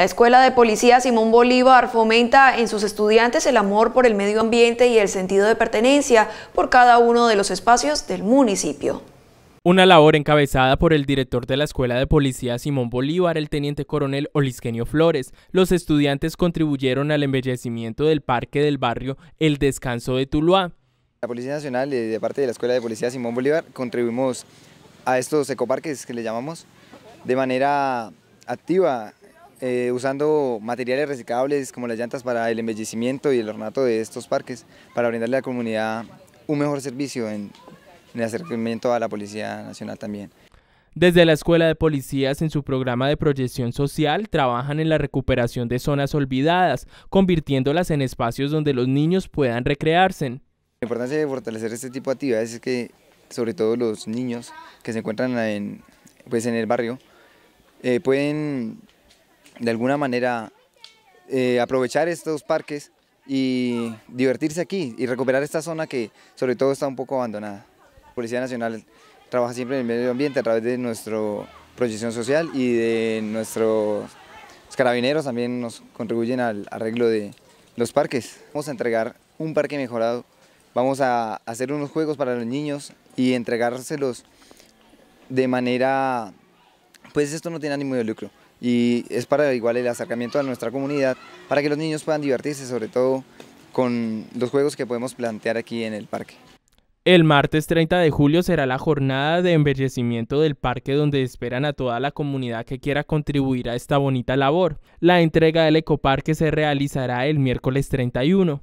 La Escuela de Policía Simón Bolívar fomenta en sus estudiantes el amor por el medio ambiente y el sentido de pertenencia por cada uno de los espacios del municipio. Una labor encabezada por el director de la Escuela de Policía Simón Bolívar, el teniente coronel Olisquenio Flores. Los estudiantes contribuyeron al embellecimiento del parque del barrio El Descanso de Tuluá. La Policía Nacional, y de parte de la Escuela de Policía Simón Bolívar, contribuimos a estos ecoparques que le llamamos de manera activa eh, usando materiales reciclables como las llantas para el embellecimiento y el ornato de estos parques, para brindarle a la comunidad un mejor servicio en, el acercamiento a la Policía Nacional también. Desde la Escuela de Policías en su programa de proyección social trabajan en la recuperación de zonas olvidadas, convirtiéndolas en espacios donde los niños puedan recrearse. La importancia de fortalecer este tipo de actividades es que sobre todo los niños que se encuentran en, pues en el barrio eh, pueden de alguna manera eh, aprovechar estos parques y divertirse aquí y recuperar esta zona que sobre todo está un poco abandonada. La Policía Nacional trabaja siempre en el medio ambiente a través de nuestra proyección social y de nuestros carabineros también nos contribuyen al arreglo de los parques. Vamos a entregar un parque mejorado, vamos a hacer unos juegos para los niños y entregárselos de manera, pues esto no tiene ánimo de lucro, y es para igual el acercamiento a nuestra comunidad, para que los niños puedan divertirse sobre todo con los juegos que podemos plantear aquí en el parque. El martes 30 de julio será la jornada de embellecimiento del parque donde esperan a toda la comunidad que quiera contribuir a esta bonita labor. La entrega del ecoparque se realizará el miércoles 31.